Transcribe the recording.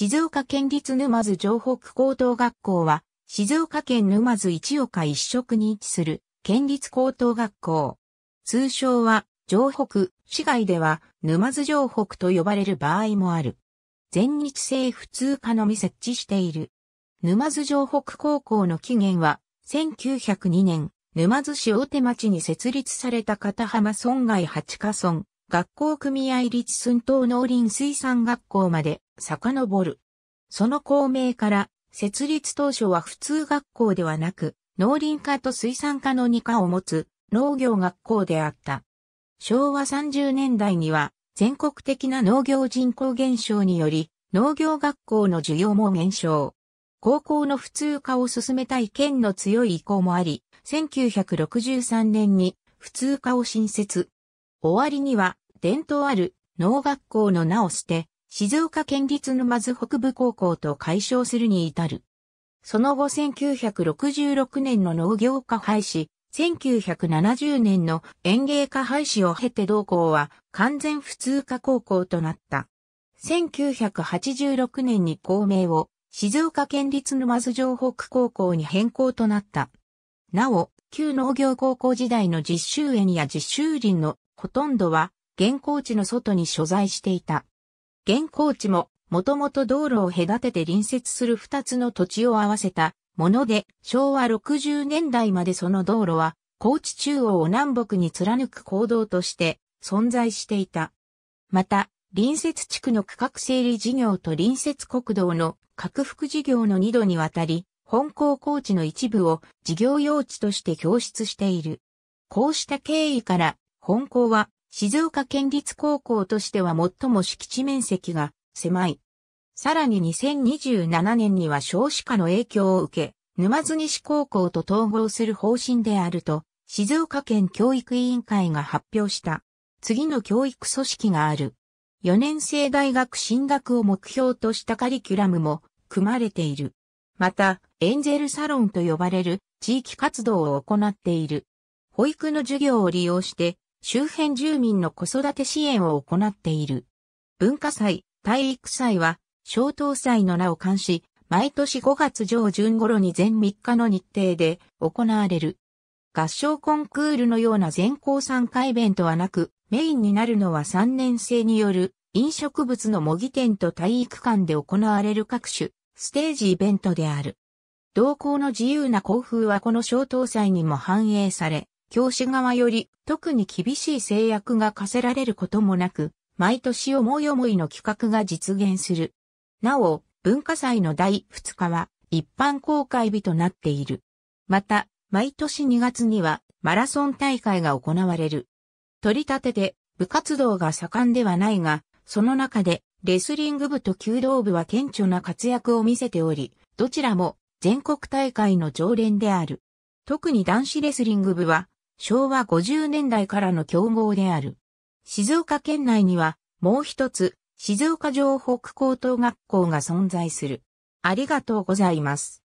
静岡県立沼津城北高等学校は、静岡県沼津一岡一色に位置する県立高等学校。通称は、城北、市外では、沼津城北と呼ばれる場合もある。全日制普通科のみ設置している。沼津城北高校の起源は、1902年、沼津市大手町に設立された片浜村外八ヶ村、学校組合立寸東農林水産学校まで遡る。その校名から、設立当初は普通学校ではなく、農林科と水産科の2科を持つ農業学校であった。昭和30年代には、全国的な農業人口減少により、農業学校の需要も減少。高校の普通科を進めたい県の強い意向もあり、1963年に普通科を新設。終わりには伝統ある農学校の名を捨て、静岡県立沼津北部高校と解消するに至る。その後1966年の農業科廃止、1970年の園芸科廃止を経て同校は完全普通科高校となった。1986年に校名を静岡県立沼津城北高校に変更となった。なお、旧農業高校時代の実習園や実習林のほとんどは現校地の外に所在していた。現行地も、もともと道路を隔てて隣接する二つの土地を合わせたもので、昭和60年代までその道路は、高知中央を南北に貫く行動として存在していた。また、隣接地区の区画整理事業と隣接国道の拡幅事業の2度にわたり、本校高地の一部を事業用地として供出している。こうした経緯から、本校は静岡県立高校としては最も敷地面積が狭い。さらに2027年には少子化の影響を受け、沼津西高校と統合する方針であると、静岡県教育委員会が発表した。次の教育組織がある。4年生大学進学を目標としたカリキュラムも組まれている。また、エンゼルサロンと呼ばれる地域活動を行っている。保育の授業を利用して周辺住民の子育て支援を行っている。文化祭、体育祭は、小東祭の名を冠し、毎年5月上旬頃に全3日の日程で行われる。合唱コンクールのような全校参加イベントはなく、メインになるのは3年生による飲食物の模擬店と体育館で行われる各種ステージイベントである。同校の自由な校風はこの小東祭にも反映され、教師側より特に厳しい制約が課せられることもなく、毎年思い思いの企画が実現する。なお、文化祭の第2日は一般公開日となっている。また、毎年2月にはマラソン大会が行われる。取り立てで部活動が盛んではないが、その中でレスリング部と弓道部は顕著な活躍を見せており、どちらも全国大会の常連である。特に男子レスリング部は昭和50年代からの競合である。静岡県内には、もう一つ、静岡城北高等学校が存在する。ありがとうございます。